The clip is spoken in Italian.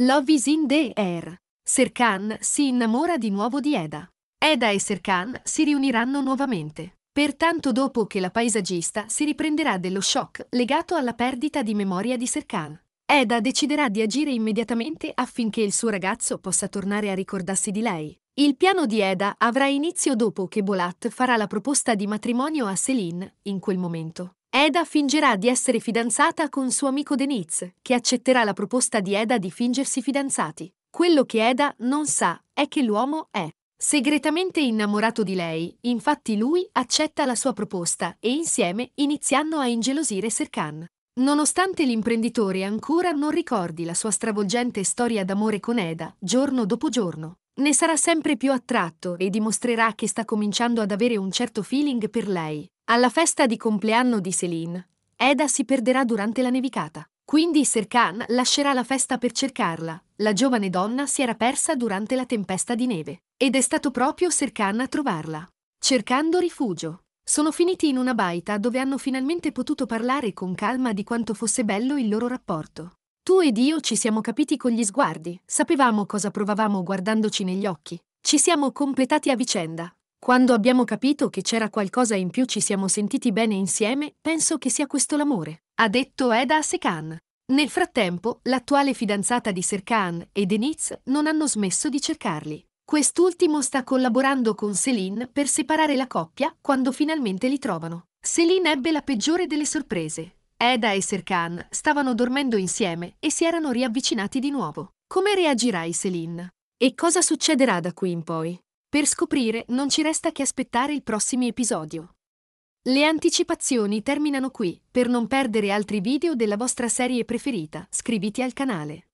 Love is in the air. Serkan si innamora di nuovo di Eda. Eda e Serkan si riuniranno nuovamente. Pertanto dopo che la paesaggista si riprenderà dello shock legato alla perdita di memoria di Serkan. Eda deciderà di agire immediatamente affinché il suo ragazzo possa tornare a ricordarsi di lei. Il piano di Eda avrà inizio dopo che Bolat farà la proposta di matrimonio a Céline, in quel momento. Eda fingerà di essere fidanzata con suo amico Deniz, che accetterà la proposta di Eda di fingersi fidanzati. Quello che Eda non sa è che l'uomo è segretamente innamorato di lei, infatti lui accetta la sua proposta e insieme iniziano a ingelosire Serkan. Nonostante l'imprenditore ancora non ricordi la sua stravolgente storia d'amore con Eda, giorno dopo giorno, ne sarà sempre più attratto e dimostrerà che sta cominciando ad avere un certo feeling per lei, alla festa di compleanno di Celine, Eda si perderà durante la nevicata. Quindi Serkan lascerà la festa per cercarla. La giovane donna si era persa durante la tempesta di neve. Ed è stato proprio Serkan a trovarla. Cercando rifugio. Sono finiti in una baita dove hanno finalmente potuto parlare con calma di quanto fosse bello il loro rapporto. Tu ed io ci siamo capiti con gli sguardi, sapevamo cosa provavamo guardandoci negli occhi. Ci siamo completati a vicenda. Quando abbiamo capito che c'era qualcosa in più ci siamo sentiti bene insieme, penso che sia questo l'amore, ha detto Eda a Sekan. Nel frattempo, l'attuale fidanzata di Serkan e Deniz non hanno smesso di cercarli. Quest'ultimo sta collaborando con Celine per separare la coppia quando finalmente li trovano. Celine ebbe la peggiore delle sorprese. Eda e Serkan stavano dormendo insieme e si erano riavvicinati di nuovo. Come reagirai, Céline? E cosa succederà da qui in poi? Per scoprire non ci resta che aspettare i prossimi episodio. Le anticipazioni terminano qui, per non perdere altri video della vostra serie preferita, iscriviti al canale.